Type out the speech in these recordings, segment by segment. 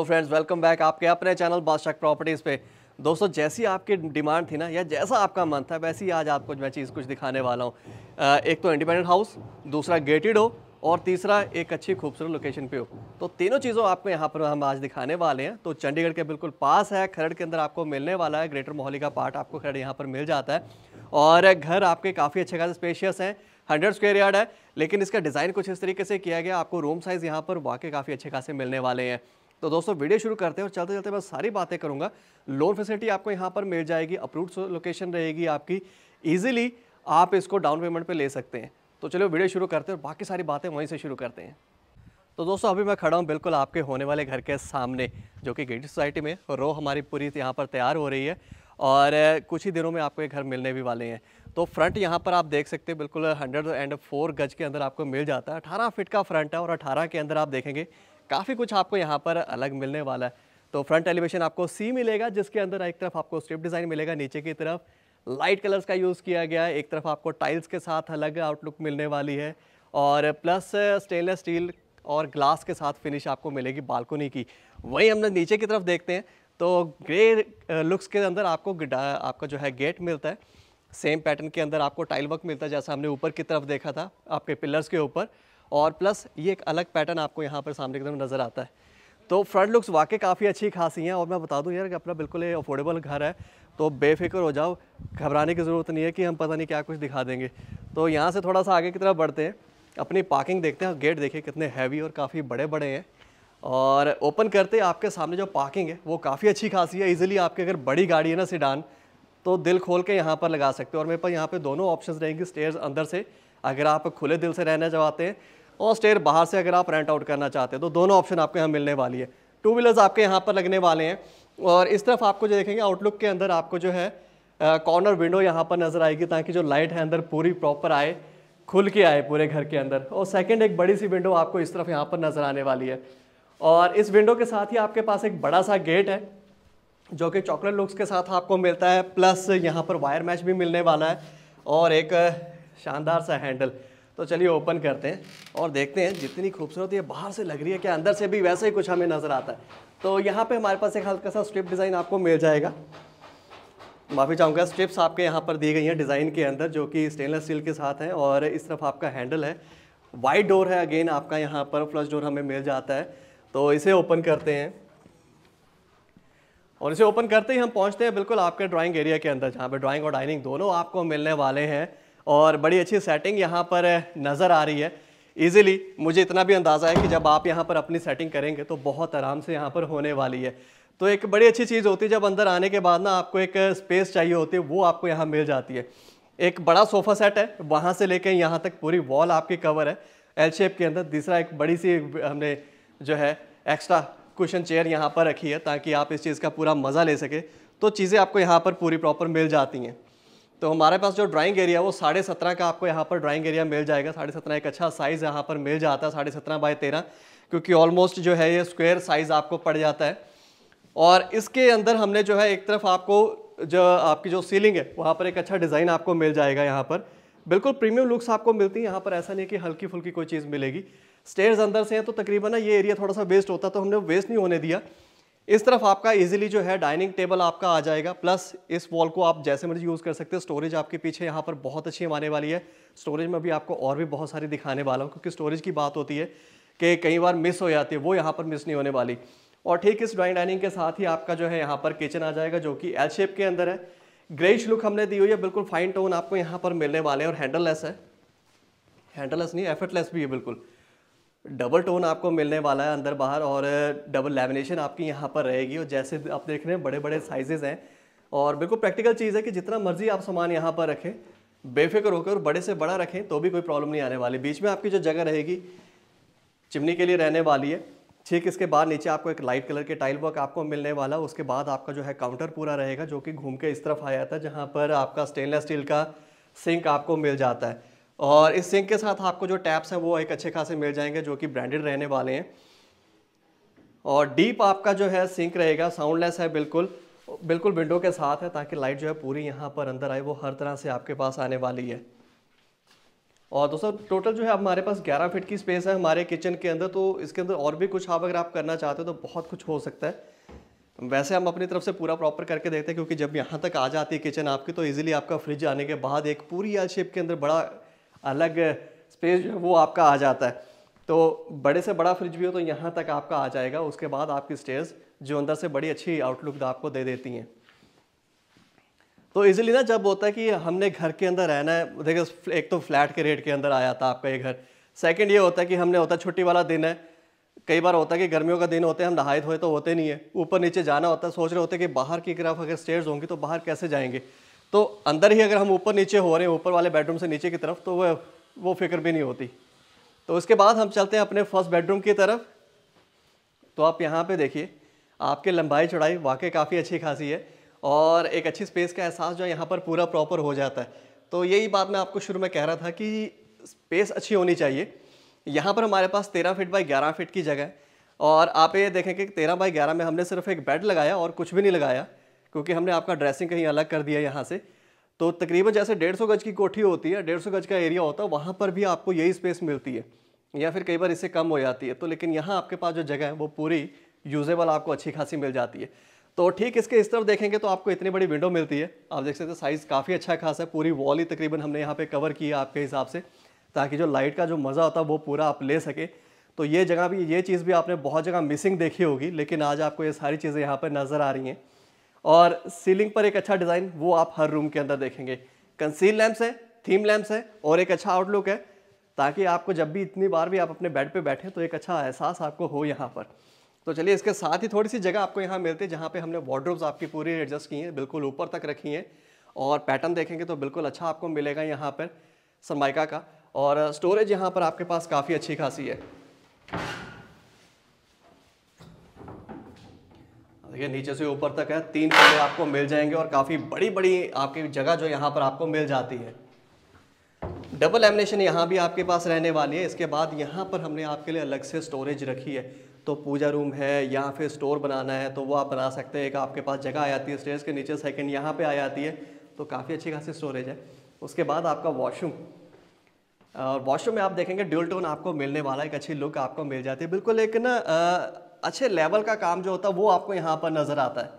hello friends welcome back आपके अपने channel बादशाह प्रॉपर्टीज़ पे दोस्तों जैसी आपकी डिमांड थी ना या जैसा आपका मन था वैसी आज आपको मैं चीज़ कुछ दिखाने वाला हूँ एक तो इंडिपेंडेंट हाउस दूसरा गेटेड हो और तीसरा एक अच्छी खूबसूरत लोकेशन पे हो तो तीनों चीज़ों आपको यहाँ पर हम आज दिखाने वाले हैं तो चंडीगढ़ के बिल्कुल पास है खरड़ के अंदर आपको मिलने वाला है ग्रेटर मोहाली का पार्ट आपको खरड़ यहाँ पर मिल जाता है और घर आपके काफ़ी अच्छे खास स्पेशियस हैं हंड्रेड स्क्वेयर यार्ड है लेकिन इसका डिज़ाइन कुछ इस तरीके से किया गया आपको रूम साइज़ यहाँ पर वाकई काफ़ी अच्छे खासे मिलने वाले हैं तो दोस्तों वीडियो शुरू करते हैं और चलते चलते मैं सारी बातें करूंगा लोन फैसिलिटी आपको यहाँ पर मिल जाएगी अप्रूव लोकेशन रहेगी आपकी ईजिली आप इसको डाउन पेमेंट पर पे ले सकते हैं तो चलो वीडियो शुरू करते हैं और बाकी सारी बातें वहीं से शुरू करते हैं तो दोस्तों अभी मैं खड़ा हूँ बिल्कुल आपके होने वाले घर के सामने जो कि गेट सोसाइटी में रो हमारी पूरी यहाँ पर तैयार हो रही है और कुछ ही दिनों में आपको ये घर मिलने भी वाले हैं तो फ्रंट यहाँ पर आप देख सकते हैं बिल्कुल हंड्रेड एंड फोर गज के अंदर आपको मिल जाता है अठारह फिट का फ्रंट है और अठारह के अंदर आप देखेंगे काफ़ी कुछ आपको यहाँ पर अलग मिलने वाला है तो फ्रंट एलिवेशन आपको सी मिलेगा जिसके अंदर एक तरफ आपको स्ट्रिप डिज़ाइन मिलेगा नीचे की तरफ लाइट कलर्स का यूज़ किया गया है एक तरफ आपको टाइल्स के साथ अलग आउटलुक मिलने वाली है और प्लस स्टेनलेस स्टील और ग्लास के साथ फिनिश आपको मिलेगी बालकोनी की वहीं हमने नीचे की तरफ देखते हैं तो ग्रे लुक्स के अंदर आपको आपका जो है गेट मिलता है सेम पैटर्न के अंदर आपको टाइल वर्क मिलता है जैसा हमने ऊपर की तरफ देखा था आपके पिलर्स के ऊपर और प्लस ये एक अलग पैटर्न आपको यहाँ पर सामने एकदम नज़र आता है तो फ्रंट लुक्स वाकई काफ़ी अच्छी खासी हैं और मैं बता दूं यार कि अपना बिल्कुल ये अफोर्डेबल घर है तो बेफिक्र हो जाओ घबराने की ज़रूरत नहीं है कि हम पता नहीं क्या कुछ दिखा देंगे तो यहाँ से थोड़ा सा आगे की तरफ बढ़ते हैं अपनी पार्किंग देखते हैं गेट देखिए कितने हैवी और काफ़ी बड़े बड़े हैं और ओपन करते आपके सामने जो पार्किंग है वो काफ़ी अच्छी खासी है ईजिली आपके अगर बड़ी गाड़ी है ना सीडान तो दिल खोल के यहाँ पर लगा सकते हो और मेरे पास यहाँ पर दोनों ऑप्शन रहेंगे स्टेयर अंदर से अगर आप खुले दिल से रहना चाहते हैं और स्टेयर बाहर से अगर आप रेंट आउट करना चाहते हैं तो दोनों ऑप्शन आपके यहाँ मिलने वाली है टू व्हीलर्स आपके यहाँ पर लगने वाले हैं और इस तरफ आपको जो देखेंगे आउटलुक के अंदर आपको जो है कॉर्नर विंडो यहाँ पर नज़र आएगी ताकि जो लाइट है अंदर पूरी प्रॉपर आए खुल के आए पूरे घर के अंदर और सेकेंड एक बड़ी सी विंडो आपको इस तरफ यहाँ पर नज़र आने वाली है और इस विंडो के साथ ही आपके पास एक बड़ा सा गेट है जो कि चॉकलेट लुक्स के साथ आपको मिलता है प्लस यहाँ पर वायर मैच भी मिलने वाला है और एक शानदार सा हैंडल तो चलिए ओपन करते हैं और देखते हैं जितनी खूबसूरत ये बाहर से लग रही है क्या अंदर से भी वैसे ही कुछ हमें नज़र आता है तो यहाँ पे हमारे पास एक हल्का सा स्ट्रिप डिज़ाइन आपको मिल जाएगा माफ़ी चाहूँगा स्ट्रिप्स आपके यहाँ पर दी गई हैं डिज़ाइन के अंदर जो कि स्टेनलेस स्टील के साथ हैं और इस तरफ आपका हैंडल है वाइट डोर है अगेन आपका यहाँ पर फ्लश डोर हमें मिल जाता है तो इसे ओपन करते हैं और इसे ओपन करते ही हम पहुँचते हैं बिल्कुल आपके ड्राॅइंग एरिया के अंदर जहाँ पर ड्राॅइंग और डाइनिंग दोनों आपको मिलने वाले हैं और बड़ी अच्छी सेटिंग यहाँ पर नज़र आ रही है ईजिली मुझे इतना भी अंदाज़ा है कि जब आप यहाँ पर अपनी सेटिंग करेंगे तो बहुत आराम से यहाँ पर होने वाली है तो एक बड़ी अच्छी चीज़ होती है जब अंदर आने के बाद ना आपको एक स्पेस चाहिए होती है वो आपको यहाँ मिल जाती है एक बड़ा सोफ़ा सेट है वहाँ से लेकर यहाँ तक पूरी वॉल आपकी कवर है एल शेप के अंदर तीसरा एक बड़ी सी हमने जो है एक्स्ट्रा कुशन चेयर यहाँ पर रखी है ताकि आप इस चीज़ का पूरा मज़ा ले सके तो चीज़ें आपको यहाँ पर पूरी प्रॉपर मिल जाती हैं तो हमारे पास जो ड्राइंग एरिया वो साढ़े सत्रह का आपको यहाँ पर ड्राइंग एरिया मिल जाएगा साढ़े सत्रह एक अच्छा साइज़ यहाँ पर मिल जाता है साढ़े सत्रह बाई तेरह क्योंकि ऑलमोस्ट जो है ये स्क्वायर साइज़ आपको पड़ जाता है और इसके अंदर हमने जो है एक तरफ आपको जो आपकी जो सीलिंग है वहाँ पर एक अच्छा डिज़ाइन आपको मिल जाएगा यहाँ पर बिल्कुल प्रीमियम लुक्स आपको मिलती है यहाँ पर ऐसा नहीं कि हल्की फुल्की कोई चीज़ मिलेगी स्टेयर्स अंदर से हैं तो तकरीबन ना ये एरिया थोड़ा सा वेस्ट होता तो हमने वेस्ट नहीं होने दिया इस तरफ आपका इजीली जो है डाइनिंग टेबल आपका आ जाएगा प्लस इस वॉल को आप जैसे मर्जी यूज़ कर सकते हैं स्टोरेज आपके पीछे यहाँ पर बहुत अच्छी आने वाली है स्टोरेज में भी आपको और भी बहुत सारी दिखाने वाला हूँ क्योंकि स्टोरेज की बात होती है कि कई बार मिस हो जाती है वो यहाँ पर मिस नहीं होने वाली और ठीक इस ड्राइंग डाइनिंग के साथ ही आपका जो है यहाँ पर किचन आ जाएगा जो कि एल शेप के अंदर है ग्रेश लुक हमने दी हुई है बिल्कुल फाइन टोन आपको यहाँ पर मिलने वाले हैं और हैंडल लेस है हैंडल लेस नहीं एफर्टलेस भी है बिल्कुल डबल टोन आपको मिलने वाला है अंदर बाहर और डबल लेमिनेशन आपकी यहाँ पर रहेगी और जैसे आप देख रहे हैं बड़े बड़े साइजेज़ हैं और बिल्कुल प्रैक्टिकल चीज़ है कि जितना मर्ज़ी आप सामान यहाँ पर रखें बेफिक्र होकर बड़े से बड़ा रखें तो भी कोई प्रॉब्लम नहीं आने वाली बीच में आपकी जो जगह रहेगी चिमनी के लिए रहने वाली है ठीक इसके बाद नीचे आपको एक लाइट कलर के टाइल वर्क आपको मिलने वाला उसके बाद आपका जो है काउंटर पूरा रहेगा जो कि घूम के इस तरफ आया था जहाँ पर आपका स्टेनलेस स्टील का सिंक आपको मिल जाता है और इस सिंक के साथ आपको जो टैप्स हैं वो एक अच्छे खासे मिल जाएंगे जो कि ब्रांडेड रहने वाले हैं और डीप आपका जो है सिंक रहेगा साउंडलेस है बिल्कुल बिल्कुल विंडो के साथ है ताकि लाइट जो है पूरी यहाँ पर अंदर आए वो हर तरह से आपके पास आने वाली है और दोस्तों टोटल जो है हमारे पास 11 फीट की स्पेस है हमारे किचन के अंदर तो इसके अंदर और भी कुछ आप अगर आप करना चाहते हो तो बहुत कुछ हो सकता है वैसे हम अपनी तरफ से पूरा प्रॉपर करके देखते हैं क्योंकि जब यहाँ तक आ जाती है किचन आपकी तो ईजिली आपका फ्रिज आने के बाद एक पूरी एल शेप के अंदर बड़ा अलग स्पेस जो है वो आपका आ जाता है तो बड़े से बड़ा फ्रिज भी हो तो यहाँ तक आपका आ जाएगा उसके बाद आपकी स्टेयर्स जो अंदर से बड़ी अच्छी आउटलुक आपको दे देती हैं तो इजीली ना जब होता है कि हमने घर के अंदर रहना है देखिए एक तो फ्लैट के रेट के अंदर आया था आपका ये घर सेकंड ये होता है कि हमने होता है छुट्टी वाला दिन है कई बार होता है कि गर्मियों का दिन होते हैं हम नहाए धोए तो होते नहीं है ऊपर नीचे जाना होता है सोच रहे होते हैं कि बाहर की तरफ अगर स्टेयर्स होंगी तो बाहर कैसे जाएंगे तो अंदर ही अगर हम ऊपर नीचे हो रहे हैं ऊपर वाले बेडरूम से नीचे की तरफ तो वह वो फिक्र भी नहीं होती तो उसके बाद हम चलते हैं अपने फर्स्ट बेडरूम की तरफ तो आप यहाँ पे देखिए आपके लंबाई चौड़ाई वाकई काफ़ी अच्छी खासी है और एक अच्छी स्पेस का एहसास जो है यहाँ पर पूरा प्रॉपर हो जाता है तो यही बात मैं आपको शुरू में कह रहा था कि स्पेस अच्छी होनी चाहिए यहाँ पर हमारे पास तेरह फिट बाई ग्यारह फिट की जगह है और आप ये देखें कि तेरह बाई ग्यारह में हमने सिर्फ एक बेड लगाया और कुछ भी नहीं लगाया क्योंकि हमने आपका ड्रेसिंग कहीं अलग कर दिया यहाँ से तो तकरीबन जैसे डेढ़ सौ गज की कोठी होती है डेढ़ सौ गज का एरिया होता है वहाँ पर भी आपको यही स्पेस मिलती है या फिर कई बार इससे कम हो जाती है तो लेकिन यहाँ आपके पास जो जगह है वो पूरी यूजेबल आपको अच्छी खासी मिल जाती है तो ठीक इसके इस तरफ देखेंगे तो आपको इतनी बड़ी विंडो मिलती है आप देख सकते हैं साइज़ काफ़ी अच्छा खास है पूरी वॉल ही तकरीबन हमने यहाँ पे कवर की है आपके हिसाब से ताकि जो लाइट का जो मज़ा होता है वो पूरा आप ले सके तो ये जगह भी ये चीज़ भी आपने बहुत जगह मिसिंग देखी होगी लेकिन आज आपको ये सारी चीज़ें यहाँ पर नज़र आ रही हैं और सीलिंग पर एक अच्छा डिज़ाइन वो आप हर रूम के अंदर देखेंगे कंसील लैम्प्स है थीम लैम्प्स है और एक अच्छा आउटलुक है ताकि आपको जब भी इतनी बार भी आप अपने बेड पे बैठें तो एक अच्छा एहसास आपको हो यहाँ पर तो चलिए इसके साथ ही थोड़ी सी जगह आपको यहाँ मिलती है जहाँ पे हमने वार्ड्रोब्स आपकी पूरी एडजस्ट की हैं बिल्कुल ऊपर तक रखी हैं और पैटर्न देखेंगे तो बिल्कुल अच्छा आपको मिलेगा यहाँ पर सरमाइका का और स्टोरेज यहाँ पर आपके पास काफ़ी अच्छी खासी है ये नीचे से ऊपर तक है तीन कमरे आपको मिल जाएंगे और काफ़ी बड़ी बड़ी आपकी जगह जो यहाँ पर आपको मिल जाती है डबल एमिनेशन यहाँ भी आपके पास रहने वाली है इसके बाद यहाँ पर हमने आपके लिए अलग से स्टोरेज रखी है तो पूजा रूम है या फिर स्टोर बनाना है तो वो आप बना सकते हैं एक आपके पास जगह आ जाती है स्टेज के नीचे सेकंड यहाँ पे आ जाती है तो काफ़ी अच्छी खासी स्टोरेज है उसके बाद आपका वॉशरूम और वॉशरूम में आप देखेंगे ड्यूल टोन आपको मिलने वाला एक अच्छी लुक आपको मिल जाती है बिल्कुल एक ना अच्छे लेवल का काम जो होता है वो आपको यहाँ पर नज़र आता है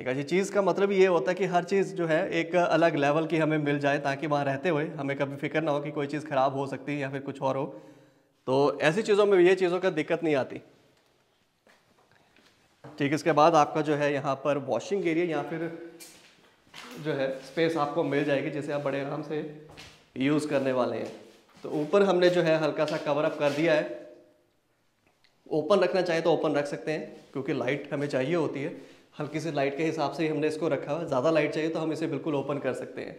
एक अच्छी चीज़ का मतलब ये होता है कि हर चीज़ जो है एक अलग लेवल की हमें मिल जाए ताकि वहां रहते हुए हमें कभी फिक्र ना हो कि कोई चीज़ ख़राब हो सकती है या फिर कुछ और हो तो ऐसी चीज़ों में ये चीज़ों का दिक्कत नहीं आती ठीक इसके बाद आपका जो है यहाँ पर वॉशिंग एरिया या फिर जो है स्पेस आपको मिल जाएगी जिसे आप बड़े आराम से यूज़ करने वाले हैं तो ऊपर हमने जो है हल्का सा कवर अप कर दिया है ओपन रखना चाहे तो ओपन रख सकते हैं क्योंकि लाइट हमें चाहिए होती है हल्की सी लाइट के हिसाब से ही हमने इसको रखा हुआ ज़्यादा लाइट चाहिए तो हम इसे बिल्कुल ओपन कर सकते हैं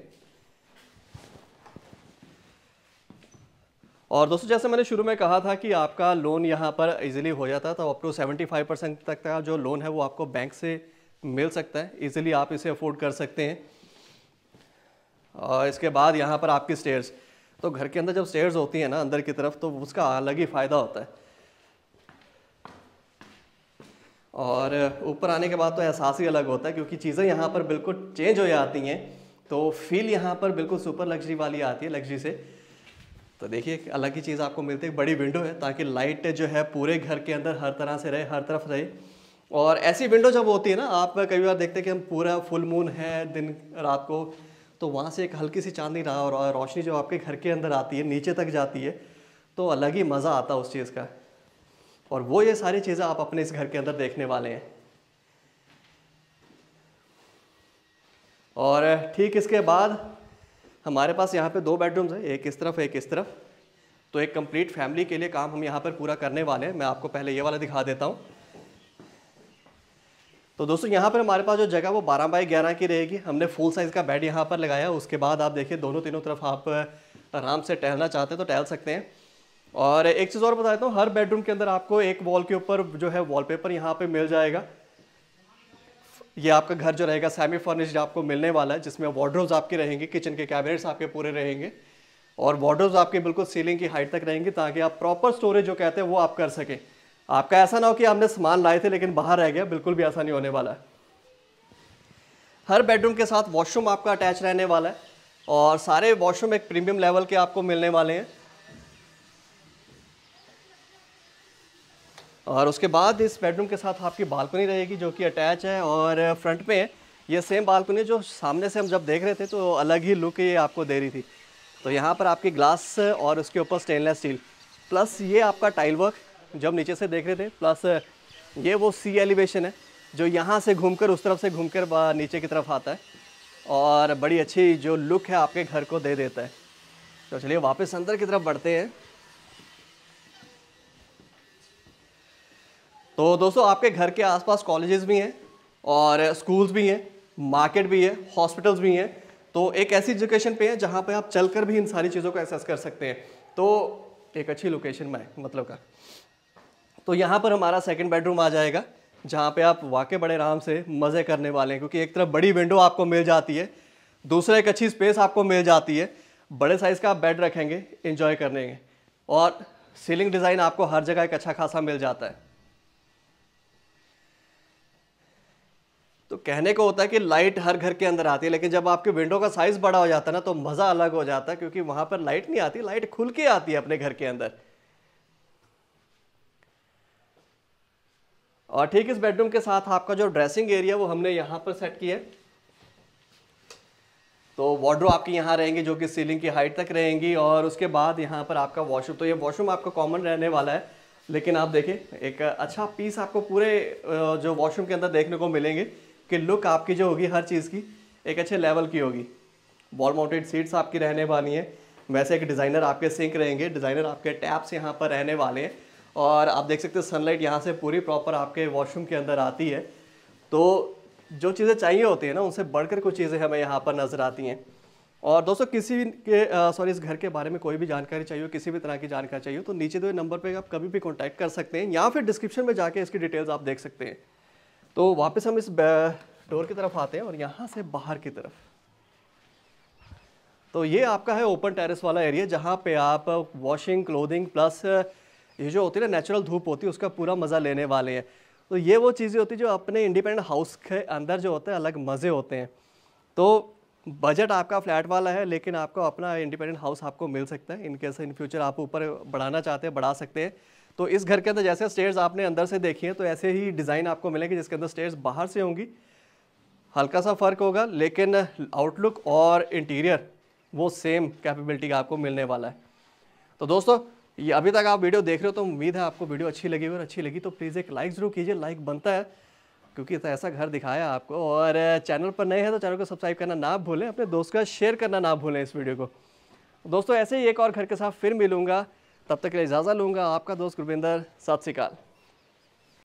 और दोस्तों जैसे मैंने शुरू में कहा था कि आपका लोन यहाँ पर इजीली हो जाता तो अप टू फाइव परसेंट तक का जो लोन है वो आपको बैंक से मिल सकता है इजीली आप इसे अफोर्ड कर सकते हैं और इसके बाद यहाँ पर आपकी स्टेयर्स तो घर के अंदर जब स्टेयर्स होती हैं ना अंदर की तरफ तो उसका अलग ही फ़ायदा होता है और ऊपर आने के बाद तो एहसास ही अलग होता है क्योंकि चीज़ें यहाँ पर बिल्कुल चेंज हो जाती हैं तो फील यहाँ पर बिल्कुल सुपर लग्जरी वाली आती है लग्जरी से तो देखिए एक अलग ही चीज़ आपको मिलती है बड़ी विंडो है ताकि लाइट जो है पूरे घर के अंदर हर तरह से रहे हर तरफ रहे और ऐसी विंडो जब होती है ना आप कई बार देखते हैं कि हम पूरा फुल मून है दिन रात को तो वहाँ से एक हल्की सी चांदनी रहा और रोशनी जो आपके घर के अंदर आती है नीचे तक जाती है तो अलग ही मज़ा आता है उस चीज़ का और वो ये सारी चीज़ें आप अपने इस घर के अंदर देखने वाले हैं और ठीक इसके बाद हमारे पास यहाँ पे दो बेडरूम्स हैं एक इस तरफ एक इस तरफ तो एक कंप्लीट फैमिली के लिए काम हम यहाँ पर पूरा करने वाले हैं मैं आपको पहले ये वाला दिखा देता हूँ तो दोस्तों यहाँ पर हमारे पास जो जगह वो बारह बाई ग्यारह की रहेगी हमने फुल साइज़ का बेड यहाँ पर लगाया उसके बाद आप देखिए दोनों तीनों तरफ आप आराम से टहलना चाहते हैं तो टहल सकते हैं और एक चीज़ और बता देता हूँ हर बेडरूम के अंदर आपको एक वॉल के ऊपर जो है वॉलपेपर यहाँ पे मिल जाएगा ये आपका घर जो रहेगा सेमी फर्निश्ड आपको मिलने वाला है जिसमें वार्ड्रोब्स आपके रहेंगे किचन के कैबिनेट्स आपके पूरे रहेंगे और वार्ड्रोब्स आपके बिल्कुल सीलिंग की हाइट तक रहेंगी ताकि आप प्रॉपर स्टोरेज जो कहते हैं वो आप कर सकें आपका ऐसा ना हो कि आपने सामान लाए थे लेकिन बाहर रह गया बिल्कुल भी ऐसा नहीं होने वाला है हर बेडरूम के साथ वॉशरूम आपका अटैच रहने वाला है और सारे वॉशरूम एक प्रीमियम लेवल के आपको मिलने वाले हैं और उसके बाद इस बेडरूम के साथ आपकी बालकनी रहेगी जो कि अटैच है और फ्रंट में ये सेम बालकनी जो सामने से हम जब देख रहे थे तो अलग ही लुक ये आपको दे रही थी तो यहाँ पर आपकी ग्लास और उसके ऊपर स्टेनलेस स्टील प्लस ये आपका टाइल वर्क जब नीचे से देख रहे थे प्लस ये वो सी एलिवेशन है जो यहाँ से घूम उस तरफ से कर नीचे की तरफ आता है और बड़ी अच्छी जो लुक है आपके घर को दे देता है तो चलिए वापस अंदर की तरफ बढ़ते हैं तो दोस्तों आपके घर के आसपास कॉलेजेस भी हैं और स्कूल्स भी हैं मार्केट भी है हॉस्पिटल्स भी हैं तो एक ऐसी लोकेशन पे है जहाँ पे आप चलकर भी इन सारी चीज़ों को एसेस कर सकते हैं तो एक अच्छी लोकेशन में मतलब का तो यहाँ पर हमारा सेकेंड बेडरूम आ जाएगा जहाँ पे आप वाकई बड़े आराम से मज़े करने वाले हैं क्योंकि एक तरफ बड़ी विंडो आपको मिल जाती है दूसरा एक अच्छी स्पेस आपको मिल जाती है बड़े साइज़ का आप बेड रखेंगे इन्जॉय करने और सीलिंग डिज़ाइन आपको हर जगह एक अच्छा खासा मिल जाता है तो कहने को होता है कि लाइट हर घर के अंदर आती है लेकिन जब आपके विंडो का साइज़ बड़ा हो जाता है ना तो मज़ा अलग हो जाता है क्योंकि वहां पर लाइट नहीं आती लाइट खुल के आती है अपने घर के अंदर और ठीक इस बेडरूम के साथ आपका जो ड्रेसिंग एरिया वो हमने यहां पर सेट किया है तो वॉड्रो आपकी यहाँ रहेंगे जो कि सीलिंग की हाइट तक रहेंगी और उसके बाद यहाँ पर आपका वॉशरूम तो ये वॉशरूम आपका कॉमन रहने वाला है लेकिन आप देखें एक अच्छा पीस आपको पूरे जो वॉशरूम के अंदर देखने को मिलेंगे कि लुक आपकी जो होगी हर चीज़ की एक अच्छे लेवल की होगी वॉल माउंटेड सीट्स आपकी रहने वाली हैं वैसे एक डिज़ाइनर आपके सिंक रहेंगे डिज़ाइनर आपके टैप्स यहाँ पर रहने वाले हैं और आप देख सकते हैं सनलाइट यहाँ से पूरी प्रॉपर आपके वॉशरूम के अंदर आती है तो जो चीज़ें चाहिए होती हैं ना उनसे बढ़कर कुछ चीज़ें हमें यहाँ पर नज़र आती हैं और दोस्तों किसी भी के सॉरी इस घर के बारे में कोई भी जानकारी चाहिए किसी भी तरह की जानकारी चाहिए तो नीचे दो नंबर पर आप कभी भी कॉन्टैक्ट कर सकते हैं या फिर डिस्क्रिप्शन में जाके इसकी डिटेल्स आप देख सकते हैं तो वापस हम इस डोर की तरफ आते हैं और यहाँ से बाहर की तरफ तो ये आपका है ओपन टेरेस वाला एरिया जहाँ पे आप वॉशिंग क्लोथिंग प्लस ये जो होती है ना नेचुरल धूप होती है उसका पूरा मज़ा लेने वाले हैं तो ये वो चीज़ें होती है जो अपने इंडिपेंडेंट हाउस के अंदर जो होते हैं अलग मज़े होते हैं तो बजट आपका फ्लैट वाला है लेकिन आपको अपना इंडिपेंडेंट हाउस आपको मिल सकता है इनकेस इन फ्यूचर आप ऊपर बढ़ाना चाहते हैं बढ़ा सकते हैं तो इस घर के अंदर जैसे स्टेयर्स आपने अंदर से देखी हैं तो ऐसे ही डिज़ाइन आपको मिलेंगे जिसके अंदर स्टेयर्स बाहर से होंगी हल्का सा फ़र्क होगा लेकिन आउटलुक और इंटीरियर वो सेम कैपेबिलिटी का आपको मिलने वाला है तो दोस्तों ये अभी तक आप वीडियो देख रहे हो तो उम्मीद है आपको वीडियो अच्छी लगी और अच्छी लगी तो प्लीज़ एक लाइक ज़रूर कीजिए लाइक बनता है क्योंकि ऐसा घर दिखाया आपको और चैनल पर नए हैं तो चैनल को सब्सक्राइब करना ना भूलें अपने दोस्त का शेयर करना ना भूलें इस वीडियो को दोस्तों ऐसे ही एक और घर के साथ फिर मिलूँगा तब तक के लिए इजाज़ा लूँगा आपका दोस्त गुरविंदर सत श्रीकाल